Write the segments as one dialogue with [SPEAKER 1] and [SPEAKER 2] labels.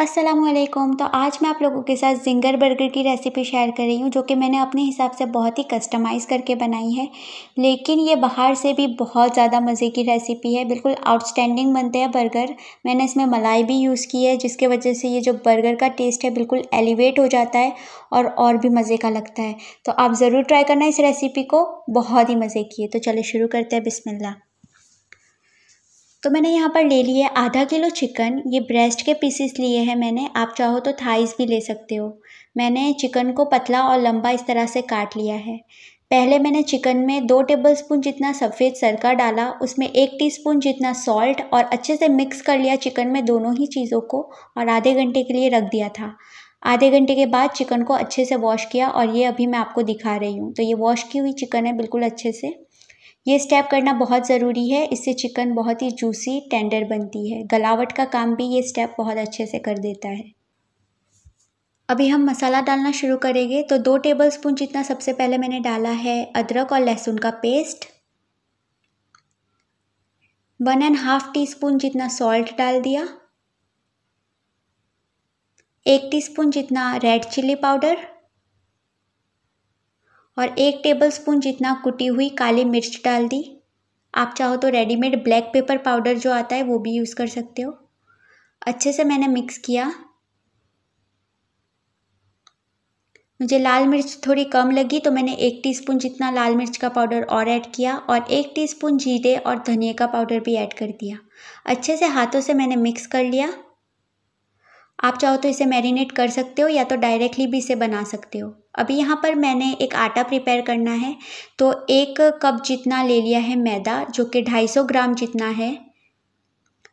[SPEAKER 1] असलम तो आज मैं आप लोगों के साथ जिंगर बर्गर की रेसिपी शेयर कर रही हूँ जो कि मैंने अपने हिसाब से बहुत ही कस्टमाइज़ करके बनाई है लेकिन ये बाहर से भी बहुत ज़्यादा मज़े की रेसिपी है बिल्कुल आउटस्टैंडिंग बनते हैं बर्गर मैंने इसमें मलाई भी यूज़ की है जिसके वजह से ये जो बर्गर का टेस्ट है बिल्कुल एलिवेट हो जाता है और और भी मज़े का लगता है तो आप ज़रूर ट्राई करना इस रेसिपी को बहुत ही मज़े की है तो चले शुरू करते हैं बिसमिल्ला तो मैंने यहाँ पर ले लिए आधा किलो चिकन ये ब्रेस्ट के पीसेस लिए हैं मैंने आप चाहो तो थाइस भी ले सकते हो मैंने चिकन को पतला और लंबा इस तरह से काट लिया है पहले मैंने चिकन में दो टेबलस्पून जितना सफ़ेद सरका डाला उसमें एक टीस्पून जितना सॉल्ट और अच्छे से मिक्स कर लिया चिकन में दोनों ही चीज़ों को और आधे घंटे के लिए रख दिया था आधे घंटे के बाद चिकन को अच्छे से वॉश किया और ये अभी मैं आपको दिखा रही हूँ तो ये वॉश की हुई चिकन है बिल्कुल अच्छे से ये स्टेप करना बहुत ज़रूरी है इससे चिकन बहुत ही जूसी टेंडर बनती है गलावट का काम भी ये स्टेप बहुत अच्छे से कर देता है अभी हम मसाला डालना शुरू करेंगे तो दो टेबल स्पून जितना सबसे पहले मैंने डाला है अदरक और लहसुन का paste one and half teaspoon जितना सॉल्ट डाल दिया एक टीस्पून जितना रेड चिल्ली पाउडर और एक टेबलस्पून जितना कुटी हुई काली मिर्च डाल दी आप चाहो तो रेडीमेड ब्लैक पेपर पाउडर जो आता है वो भी यूज़ कर सकते हो अच्छे से मैंने मिक्स किया मुझे लाल मिर्च थोड़ी कम लगी तो मैंने एक टीस्पून जितना लाल मिर्च का पाउडर और ऐड किया और एक टीस्पून जीरे और धनिया का पाउडर भी ऐड कर दिया अच्छे से हाथों से मैंने मिक्स कर लिया आप चाहो तो इसे मैरिनेट कर सकते हो या तो डायरेक्टली भी इसे बना सकते हो अभी यहाँ पर मैंने एक आटा प्रिपेयर करना है तो एक कप जितना ले लिया है मैदा जो कि 250 ग्राम जितना है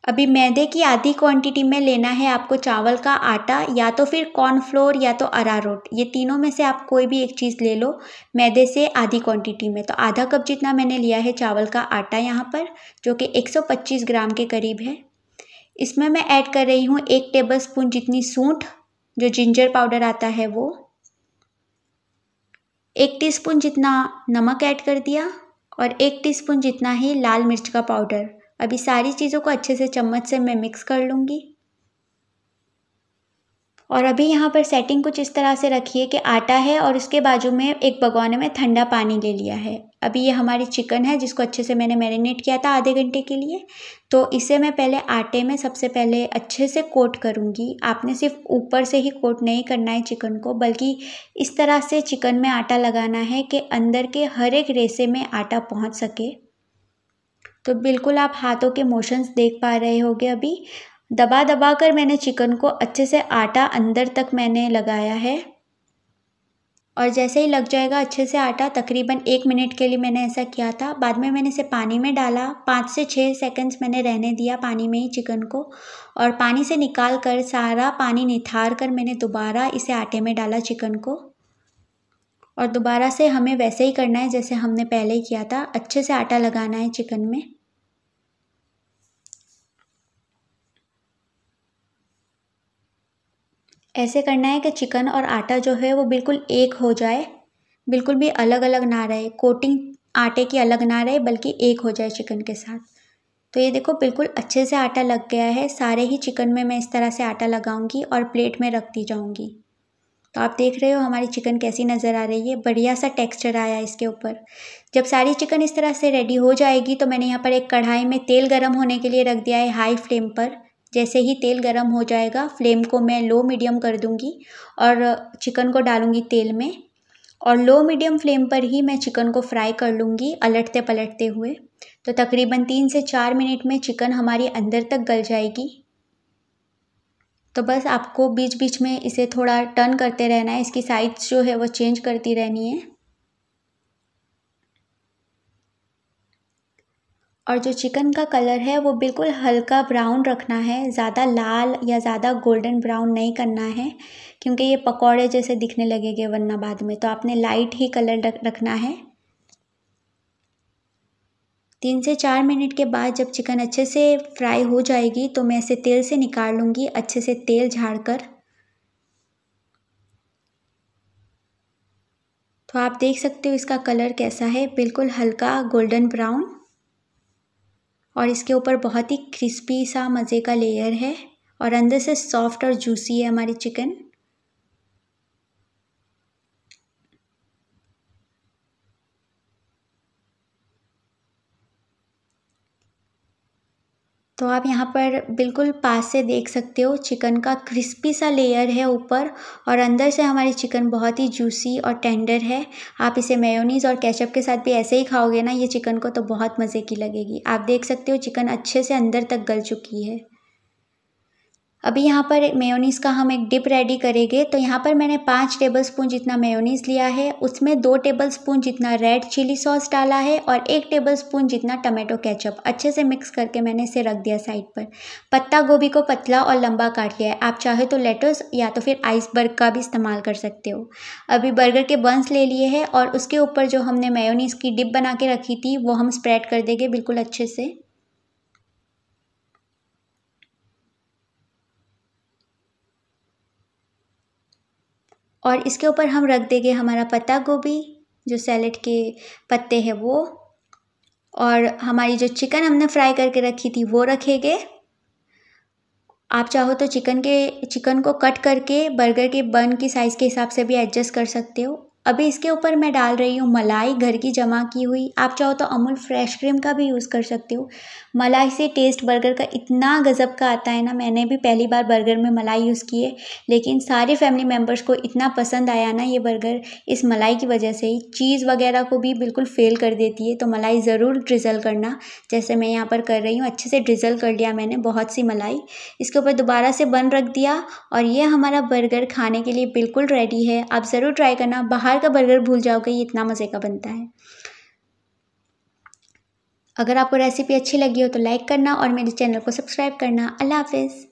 [SPEAKER 1] अभी मैदे की आधी क्वांटिटी में लेना है आपको चावल का आटा या तो फिर कॉर्नफ्लोर या तो अरारोट ये तीनों में से आप कोई भी एक चीज़ ले लो मैदे से आधी क्वांटिटी में तो आधा कप जितना मैंने लिया है चावल का आटा यहाँ पर जो कि 125 ग्राम के करीब है इसमें मैं ऐड कर रही हूँ एक टेबल स्पून जितनी सूंठ जो जिंजर पाउडर आता है वो एक टीस्पून जितना नमक ऐड कर दिया और एक टीस्पून जितना ही लाल मिर्च का पाउडर अभी सारी चीज़ों को अच्छे से चम्मच से मैं मिक्स कर लूँगी और अभी यहाँ पर सेटिंग कुछ इस तरह से रखिए कि आटा है और इसके बाजू में एक भगोने में ठंडा पानी ले लिया है अभी ये हमारी चिकन है जिसको अच्छे से मैंने मैरिनेट किया था आधे घंटे के लिए तो इसे मैं पहले आटे में सबसे पहले अच्छे से कोट करूँगी आपने सिर्फ ऊपर से ही कोट नहीं करना है चिकन को बल्कि इस तरह से चिकन में आटा लगाना है कि अंदर के हर एक रेसे में आटा पहुँच सके तो बिल्कुल आप हाथों के मोशंस देख पा रहे होगे अभी दबा दबा कर मैंने चिकन को अच्छे से आटा अंदर तक मैंने लगाया है और जैसे ही लग जाएगा अच्छे से आटा तकरीबन एक मिनट के लिए मैंने ऐसा किया था बाद में मैंने इसे पानी में डाला पाँच से छः सेकंड्स मैंने रहने दिया पानी में ही चिकन को और पानी से निकाल कर सारा पानी निथार कर मैंने दोबारा इसे आटे में डाला चिकन को और दोबारा से हमें वैसे ही करना है जैसे हमने पहले किया था अच्छे से आटा लगाना है चिकन में ऐसे करना है कि चिकन और आटा जो है वो बिल्कुल एक हो जाए बिल्कुल भी अलग अलग ना रहे कोटिंग आटे की अलग ना रहे बल्कि एक हो जाए चिकन के साथ तो ये देखो बिल्कुल अच्छे से आटा लग गया है सारे ही चिकन में मैं इस तरह से आटा लगाऊंगी और प्लेट में रख दी जाऊँगी तो आप देख रहे हो हमारी चिकन कैसी नज़र आ रही है बढ़िया सा टेक्सचर आया इसके ऊपर जब सारी चिकन इस तरह से रेडी हो जाएगी तो मैंने यहाँ पर एक कढ़ाई में तेल गर्म होने के लिए रख दिया है हाई फ्लेम पर जैसे ही तेल गर्म हो जाएगा फ्लेम को मैं लो मीडियम कर दूँगी और चिकन को डालूँगी तेल में और लो मीडियम फ्लेम पर ही मैं चिकन को फ्राई कर लूँगी अलटते पलटते हुए तो तकरीबन तीन से चार मिनट में चिकन हमारी अंदर तक गल जाएगी तो बस आपको बीच बीच में इसे थोड़ा टर्न करते रहना है इसकी साइज जो है वो चेंज करती रहनी है और जो चिकन का कलर है वो बिल्कुल हल्का ब्राउन रखना है ज़्यादा लाल या ज़्यादा गोल्डन ब्राउन नहीं करना है क्योंकि ये पकौड़े जैसे दिखने लगेंगे वरना बाद में तो आपने लाइट ही कलर रखना है तीन से चार मिनट के बाद जब चिकन अच्छे से फ्राई हो जाएगी तो मैं इसे तेल से निकाल लूँगी अच्छे से तेल झाड़ कर तो आप देख सकते हो इसका कलर कैसा है बिल्कुल हल्का गोल्डन ब्राउन और इसके ऊपर बहुत ही क्रिस्पी सा मज़े का लेयर है और अंदर से सॉफ्ट और जूसी है हमारी चिकन तो आप यहाँ पर बिल्कुल पास से देख सकते हो चिकन का क्रिस्पी सा लेयर है ऊपर और अंदर से हमारी चिकन बहुत ही जूसी और टेंडर है आप इसे मेयोनीज़ और केचप के साथ भी ऐसे ही खाओगे ना ये चिकन को तो बहुत मज़े की लगेगी आप देख सकते हो चिकन अच्छे से अंदर तक गल चुकी है अभी यहाँ पर मेयोनीज़ का हम एक डिप रेडी करेंगे तो यहाँ पर मैंने पाँच टेबल स्पून जितना मेयोनीज़ लिया है उसमें दो टेबल स्पून जितना रेड चिली सॉस डाला है और एक टेबल स्पून जितना टमाटो केचप अच्छे से मिक्स करके मैंने इसे रख दिया साइड पर पत्ता गोभी को पतला और लंबा काट लिया है आप चाहे तो लेटस या तो फिर आइसबर्ग का भी इस्तेमाल कर सकते हो अभी बर्गर के बंस ले लिए हैं और उसके ऊपर जो हमने मेयोनीज़ की डिप बना के रखी थी वो हम स्प्रेड कर देंगे बिल्कुल अच्छे से और इसके ऊपर हम रख देंगे हमारा पत्ता गोभी जो सैलेड के पत्ते हैं वो और हमारी जो चिकन हमने फ्राई करके रखी थी वो रखेंगे आप चाहो तो चिकन के चिकन को कट करके बर्गर के बन की साइज़ के हिसाब से भी एडजस्ट कर सकते हो अभी इसके ऊपर मैं डाल रही हूँ मलाई घर की जमा की हुई आप चाहो तो अमूल फ्रेश क्रीम का भी यूज़ कर सकते हो मलाई से टेस्ट बर्गर का इतना गज़ब का आता है ना मैंने भी पहली बार बर्गर में मलाई यूज़ की है लेकिन सारे फैमिली मेम्बर्स को इतना पसंद आया ना ये बर्गर इस मलाई की वजह से ही चीज़ वगैरह को भी बिल्कुल फेल कर देती है तो मलाई ज़रूर ड्रिज़ल करना जैसे मैं यहाँ पर कर रही हूँ अच्छे से ड्रिज़ल कर लिया मैंने बहुत सी मलाई इसके ऊपर दोबारा से बन रख दिया और ये हमारा बर्गर खाने के लिए बिल्कुल रेडी है आप ज़रूर ट्राई करना बाहर बाहर का बर्गर भूल जाओगे ये इतना मज़े का बनता है अगर आपको रेसिपी अच्छी लगी हो तो लाइक करना और मेरे चैनल को सब्सक्राइब करना अल्लाह हाफिज़